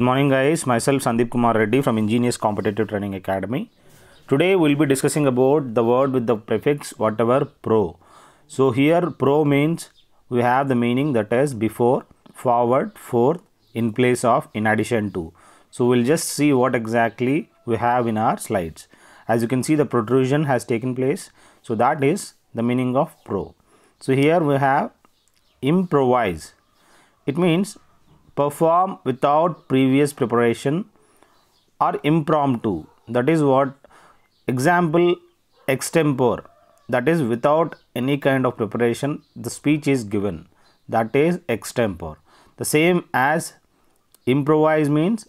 Good morning guys, myself Sandeep Kumar Reddy from Ingenious Competitive Training Academy. Today we'll be discussing about the word with the prefix whatever pro. So here pro means we have the meaning that is before, forward, forth, in place of, in addition to. So we'll just see what exactly we have in our slides. As you can see the protrusion has taken place. So that is the meaning of pro. So here we have improvise. It means perform without previous preparation or impromptu that is what example extempore that is without any kind of preparation the speech is given that is extempore the same as improvise means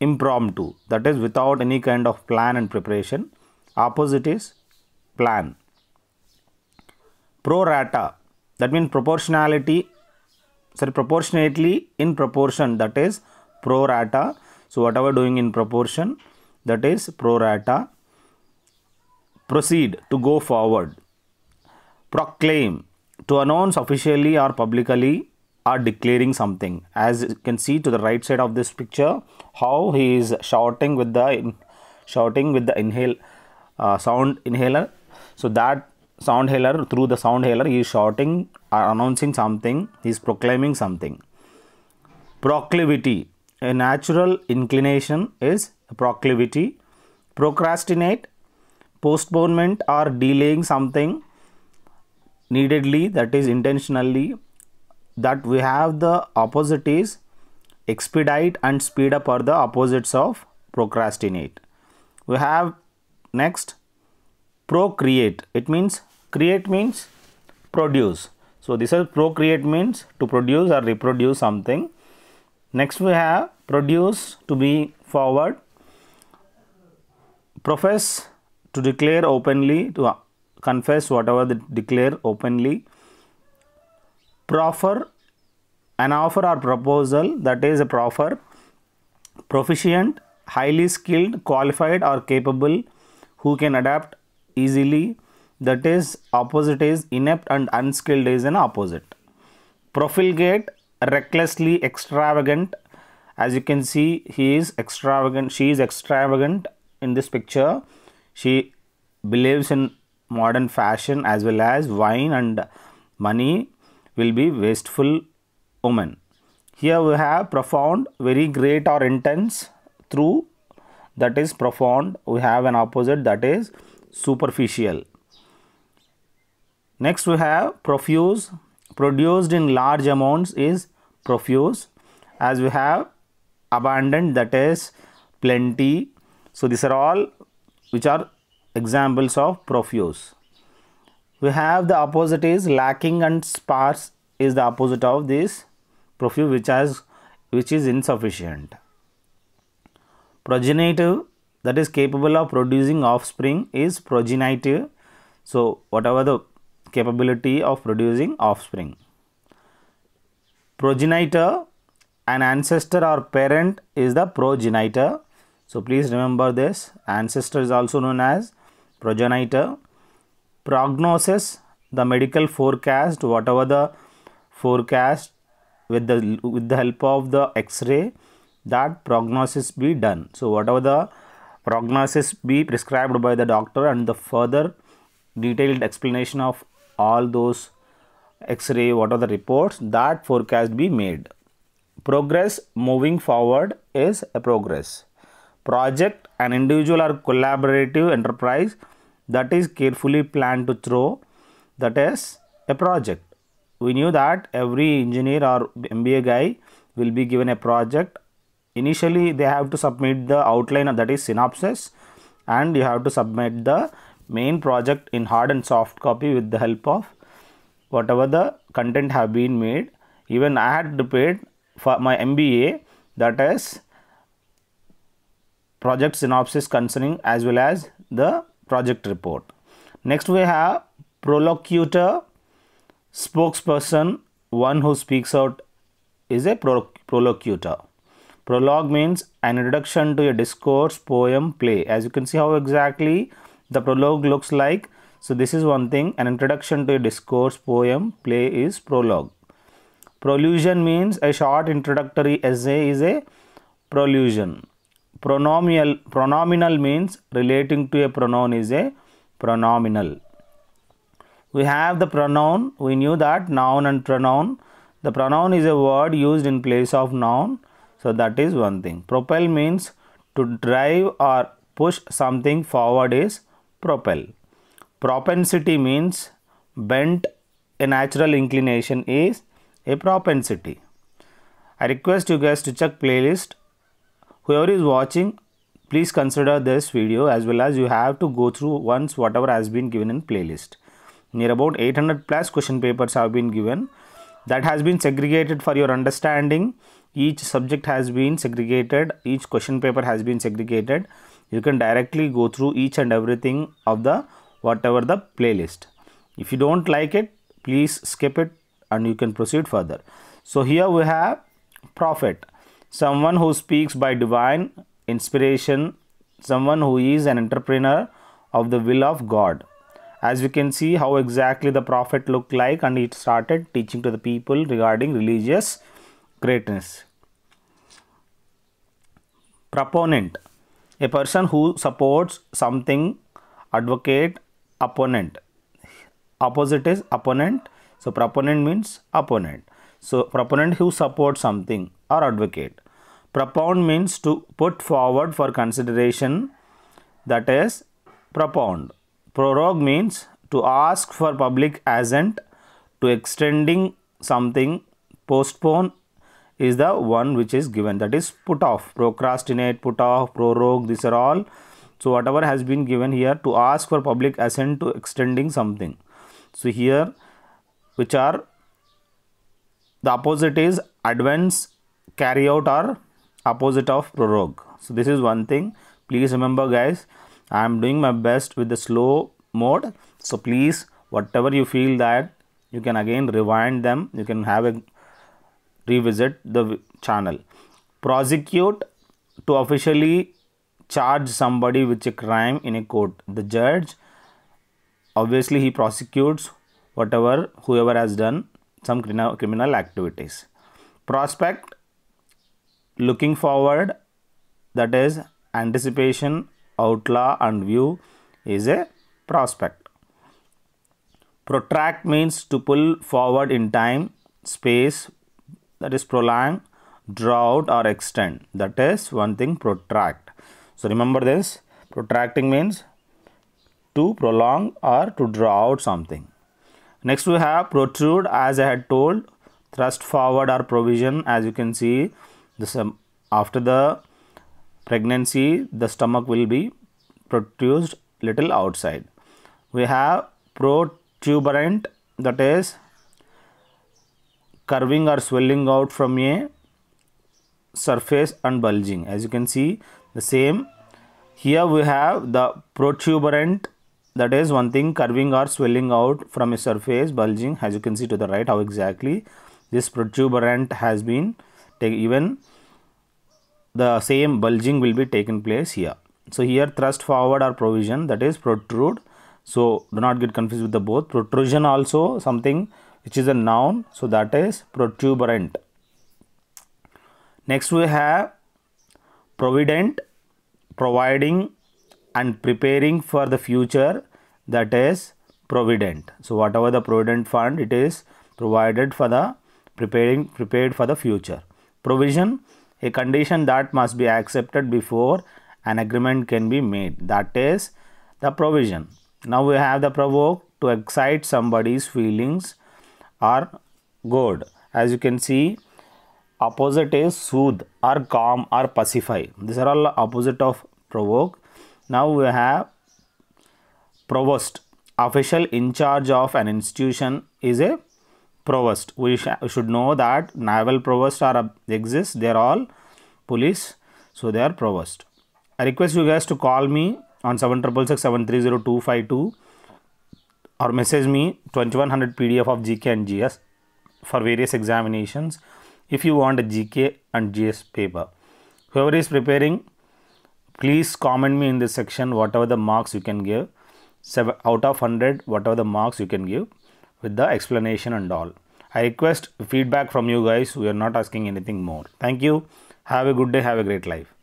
impromptu that is without any kind of plan and preparation opposite is plan pro rata that means proportionality sorry proportionately in proportion that is pro rata so whatever doing in proportion that is pro rata proceed to go forward proclaim to announce officially or publicly or declaring something as you can see to the right side of this picture how he is shouting with the shouting with the inhale uh, sound inhaler so that sound inhaler through the sound inhaler, he is shouting are announcing something, he is proclaiming something. Proclivity, a natural inclination is proclivity. Procrastinate, postponement or delaying something neededly, that is intentionally. That we have the opposite is expedite and speed up are the opposites of procrastinate. We have next procreate. It means create means produce so this is procreate means to produce or reproduce something. Next we have produce to be forward, profess to declare openly, to uh, confess whatever they declare openly, proffer an offer or proposal that is a proffer, proficient, highly skilled, qualified or capable, who can adapt easily, that is opposite is inept and unskilled is an opposite. Profligate, recklessly extravagant. As you can see, he is extravagant. She is extravagant in this picture. She believes in modern fashion as well as wine and money will be wasteful woman. Here we have profound, very great or intense, through that is profound. We have an opposite that is superficial. Next we have profuse. Produced in large amounts is profuse. As we have abundant that is plenty. So these are all which are examples of profuse. We have the opposite is lacking and sparse is the opposite of this profuse which has which is insufficient. Progenitive that is capable of producing offspring is progenitive. So whatever the capability of producing offspring. Progenitor, an ancestor or parent is the progenitor. So please remember this. Ancestor is also known as progenitor. Prognosis, the medical forecast, whatever the forecast with the with the help of the X-ray, that prognosis be done. So whatever the prognosis be prescribed by the doctor and the further detailed explanation of all those x-ray what are the reports that forecast be made progress moving forward is a progress project an individual or collaborative enterprise that is carefully planned to throw that is a project we knew that every engineer or mba guy will be given a project initially they have to submit the outline that is synopsis and you have to submit the main project in hard and soft copy with the help of whatever the content have been made even I had prepared for my MBA that is project synopsis concerning as well as the project report. Next we have prolocutor spokesperson one who speaks out is a prolocutor. Prologue means an introduction to a discourse, poem, play. As you can see how exactly the prologue looks like. So this is one thing, an introduction to a discourse, poem, play is prologue. Prolusion means a short introductory essay is a prolusion. Pronomial, pronominal means relating to a pronoun is a pronominal. We have the pronoun, we knew that noun and pronoun. The pronoun is a word used in place of noun. So that is one thing. Propel means to drive or push something forward is propel. Propensity means bent, a natural inclination is a propensity. I request you guys to check playlist. Whoever is watching, please consider this video as well as you have to go through once whatever has been given in playlist. Near about 800 plus question papers have been given that has been segregated for your understanding each subject has been segregated each question paper has been segregated you can directly go through each and everything of the whatever the playlist if you don't like it please skip it and you can proceed further so here we have prophet someone who speaks by divine inspiration someone who is an entrepreneur of the will of god as we can see how exactly the prophet looked like and it started teaching to the people regarding religious greatness proponent a person who supports something advocate opponent opposite is opponent so proponent means opponent so proponent who supports something or advocate propound means to put forward for consideration that is propound prorogue means to ask for public assent to extending something postpone is the one which is given that is put off procrastinate put off prorogue these are all so whatever has been given here to ask for public assent to extending something so here which are the opposite is advance carry out or opposite of prorogue so this is one thing please remember guys i am doing my best with the slow mode so please whatever you feel that you can again rewind them you can have a revisit the channel. Prosecute to officially charge somebody with a crime in a court. The judge obviously he prosecutes whatever whoever has done some criminal activities. Prospect looking forward that is anticipation, outlaw and view is a prospect. Protract means to pull forward in time, space, that is prolong, draw out or extend. That is one thing protract. So remember this protracting means to prolong or to draw out something. Next we have protrude as I had told thrust forward or provision as you can see this um, after the pregnancy the stomach will be protruded little outside. We have protuberant that is curving or swelling out from a surface and bulging as you can see the same here we have the protuberant that is one thing curving or swelling out from a surface bulging as you can see to the right how exactly this protuberant has been taken even the same bulging will be taken place here so here thrust forward or provision that is protrude so do not get confused with the both protrusion also something which is a noun so that is protuberant next we have provident providing and preparing for the future that is provident so whatever the provident fund it is provided for the preparing prepared for the future provision a condition that must be accepted before an agreement can be made that is the provision now we have the provoke to excite somebody's feelings are good as you can see opposite is soothe or calm or pacify these are all opposite of provoke now we have provost official in charge of an institution is a provost we, sh we should know that naval provost are exist they are all police so they are provost i request you guys to call me on 766730252 or message me 2100 PDF of GK and GS for various examinations if you want a GK and GS paper. Whoever is preparing, please comment me in this section whatever the marks you can give. Seven, out of 100, whatever the marks you can give with the explanation and all. I request feedback from you guys. We are not asking anything more. Thank you. Have a good day. Have a great life.